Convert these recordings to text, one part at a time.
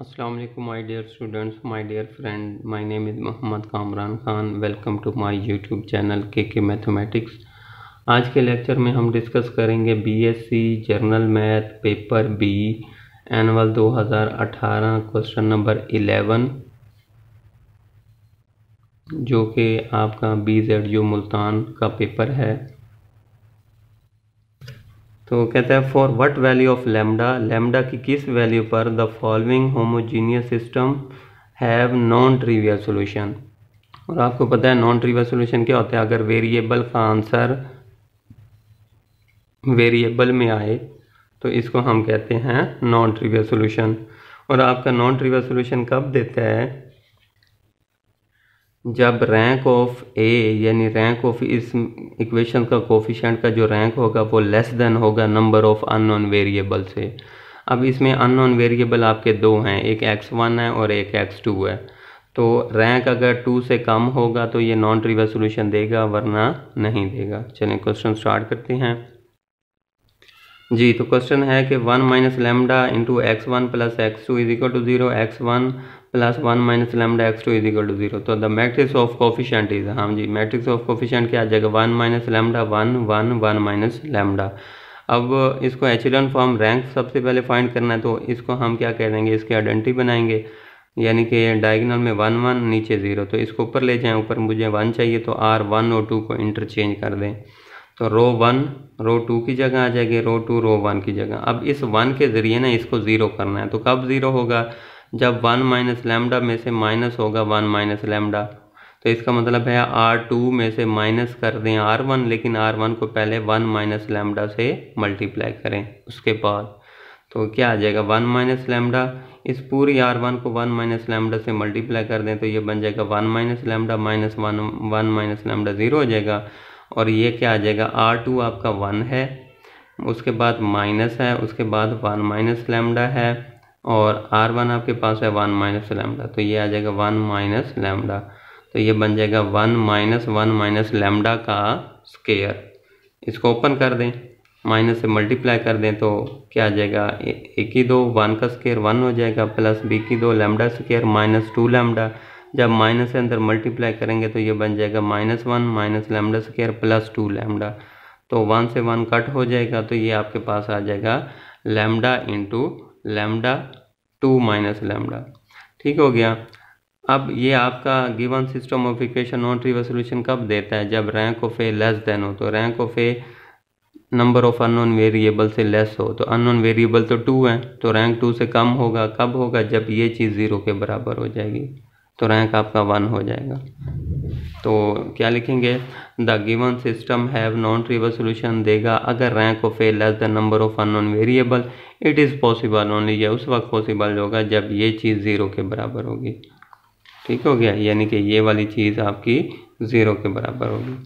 अस्सलाम वालेकुम my dear students my dear friend my name is Mohammad Kamran Khan welcome to my YouTube channel K K mathematics आज के lecture में हम डिस्कस करेंगे BSc general math paper B annual 2018 question number 11 जो कि आपका बी जेड यू मुल्तान का पेपर है तो कहते हैं for what value of lambda lambda की किस वैल्यू पर the following homogeneous system have non trivial solution और आपको पता है नॉन ट्रीवियल सोल्यूशन क्या होता है अगर वेरिएबल का आंसर वेरिएबल में आए तो इसको हम कहते हैं नॉन ट्रीवियल सोल्यूशन और आपका नॉन ट्रीवियल सोल्यूशन कब देता है जब रैंक ऑफ ए यानी रैंक ऑफ इस इक्वेशन का कोफिशेंट का जो रैंक होगा वो लेस देन होगा नंबर ऑफ अननोन वेरिएबल से अब इसमें अननोन वेरिएबल आपके दो हैं एक एक्स वन है और एक एक्स टू है तो रैंक अगर टू से कम होगा तो ये नॉन ट्रिवल सोल्यूशन देगा वरना नहीं देगा चलिए क्वेश्चन स्टार्ट करते हैं जी तो क्वेश्चन है कि one minus lambda into X one plus x two is equal to zero X one plus one minus lambda X two is equal to zero तो the matrix of coefficient is हाँ जी matrix of coefficient क्या आ जाएगा one minus lambda one one one minus lambda अब इसको एचलन form rank सबसे पहले फाइंड करना है तो इसको हम क्या कह देंगे इसकी आइडेंटिटी बनाएंगे यानी कि डायगनल में वन वन नीचे ज़ीरो तो इसको ऊपर ले जाएं ऊपर मुझे वन चाहिए तो आर वन और टू को इंटरचेंज कर दें तो रो वन रो टू की जगह आ जाएगी रो टू रो वन की जगह अब इस वन के ज़रिए ना इसको ज़ीरो करना है तो कब ज़ीरो होगा जब वन माइनस लेमडा में से माइनस होगा वन माइनस लेमडा तो इसका मतलब है आर टू में से माइनस कर दें आर वन लेकिन आर वन को पहले वन माइनस लेमडा से मल्टीप्लाई करें उसके बाद तो क्या आ जाएगा वन माइनस लेमडा इस पूरी आर वन को वन माइनस लेमडा से मल्टीप्लाई कर दें तो ये बन जाएगा one minus lambda minus one one minus lambda zero हो जाएगा और ये क्या आ जाएगा आर टू आपका वन है उसके बाद माइनस है उसके बाद वन माइनस लेमडा है और आर वन आपके पास है वन माइनस लेमडा तो ये आ जाएगा वन माइनस लेमडा तो ये बन जाएगा one minus one minus lambda का स्केयर इसको ओपन कर दें माइनस से मल्टीप्लाई कर दें तो क्या आ जाएगा ए की दो वन का स्केयर वन हो जाएगा प्लस बी की दो lambda square minus two lambda जब माइनस के अंदर मल्टीप्लाई करेंगे तो ये बन जाएगा minus one minus lambda square plus two lambda तो वन से वन कट हो जाएगा तो ये आपके पास आ जाएगा lambda into lambda two minus lambda ठीक हो गया अब ये आपका given system of equation non trivial solution कब देता है जब rank of A less than हो तो rank of A number of unknown variable से लेस हो तो अननोन वेरिएबल तो टू है तो रैंक टू से कम होगा कब होगा जब ये चीज़ ज़ीरो के बराबर हो जाएगी तो रैंक आपका वन हो जाएगा तो क्या लिखेंगे the given system have non trivial solution देगा अगर rank of A less the number of unknown variable it is possible only ये उस वक्त पॉसिबल होगा जब ये चीज़ ज़ीरो के बराबर होगी ठीक हो गया यानी कि ये वाली चीज़ आपकी ज़ीरो के बराबर होगी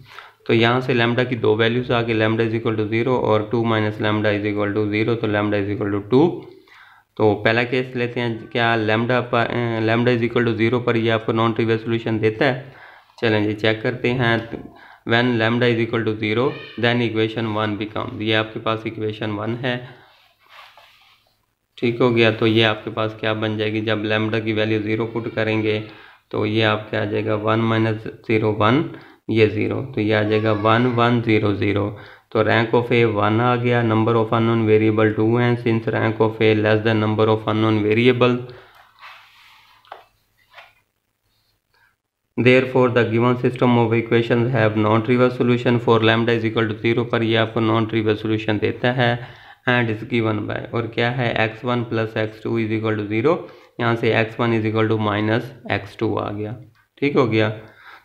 तो यहाँ से लैमडा की दो वैल्यूज आ गई lambda is equal to zero और two minus lambda is equal to zero तो lambda is equal to two तो पहला केस लेते हैं क्या लेमडा पर lambda is equal to zero पर ये आपको नॉन ट्रिवियल सोल्यूशन देता है चलें जी चेक करते हैं when lambda is equal to zero then equation one become ये आपके पास इक्वेशन वन है ठीक हो गया तो ये आपके पास क्या बन जाएगी जब लेमडा की वैल्यू ज़ीरो पुट करेंगे तो ये आपके आ जाएगा वन माइनस ज़ीरो वन ये ज़ीरो तो ये आ जाएगा वन वन ज़ीरो ज़ीरो तो रैंक ऑफ ए वन आ गया number of unknown variable two हैं since rank of A less than number of unknown variable therefore the given system of equation have non trivial solution for lambda is equal to zero पर यह आपको non trivial solution देता है and is given bye और क्या है x one plus x two is equal to zero यहाँ से x one is equal to minus x two आ गया ठीक हो गया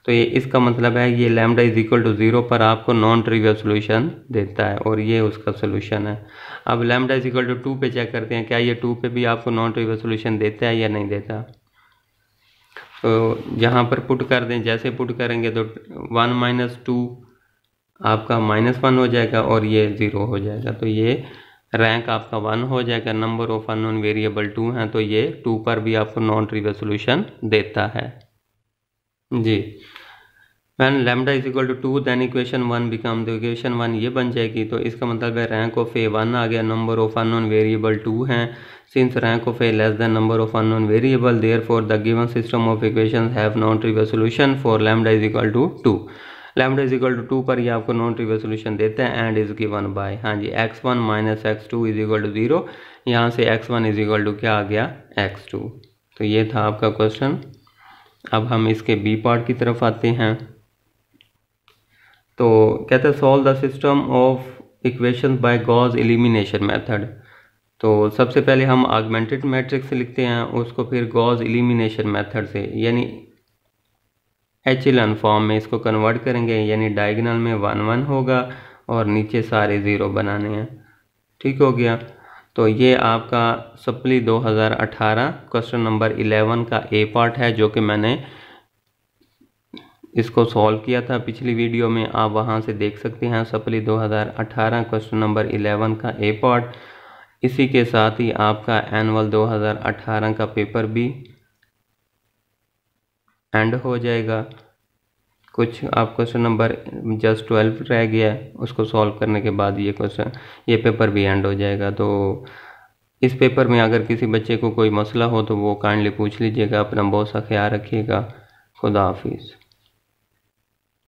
तो ये इसका मतलब है ये lambda is equal to zero पर आपको नॉन ट्रिवियल सॉल्यूशन देता है और ये उसका सोल्यूशन है अब lambda is equal to two पे चेक करते हैं क्या ये टू पे भी आपको नॉन ट्रिवियल सोल्यूशन देता है या नहीं देता तो जहाँ पर पुट कर दें जैसे पुट करेंगे तो वन माइनस टू आपका माइनस वन हो जाएगा और ये ज़ीरो हो जाएगा तो ये रैंक आपका वन हो जाएगा number of unknown variable two हैं तो ये टू पर भी आपको नॉन ट्रिवियल सोल्यूशन देता है जी when lambda is equal to two then equation one become the equation one ये बन जाएगी तो इसका मतलब है रैंक ऑफ ए वन आ गया number of unknown variable two हैं since rank of A less than number of unknown variable therefore the given system of equation have non trivial solution for lambda is equal to two lambda is equal to two पर ये आपको non trivial solution देते हैं and is given by हाँ जी x one minus x two is equal to zero यहाँ से x one is equal to क्या आ गया एक्स टू तो ये था आपका क्वेश्चन अब हम इसके बी पार्ट की तरफ आते हैं तो कहते हैं solve the system of equation by Gauss elimination method तो सबसे पहले हम आगमेंटेड मैट्रिक्स से लिखते हैं उसको फिर गॉज एलिमिनेशन मेथड से यानी एच एल फॉर्म में इसको कन्वर्ट करेंगे यानी डायगनल में वन वन होगा और नीचे सारे ज़ीरो बनाने हैं ठीक हो गया तो ये आपका सप्ली 2018 क्वेश्चन नंबर 11 का ए पार्ट है जो कि मैंने इसको सॉल्व किया था पिछली वीडियो में आप वहां से देख सकते हैं सप्ली 2018 क्वेश्चन नंबर 11 का ए पार्ट इसी के साथ ही आपका एनअल 2018 का पेपर भी एंड हो जाएगा कुछ आप क्वेश्चन नंबर जस्ट ट्वेल्व रह गया है उसको सॉल्व करने के बाद ये क्वेश्चन ये पेपर भी एंड हो जाएगा तो इस पेपर में अगर किसी बच्चे को कोई मसला हो तो वो काइंडली पूछ लीजिएगा अपना बहुत सा ख्याल रखिएगा खुदा हाफिज़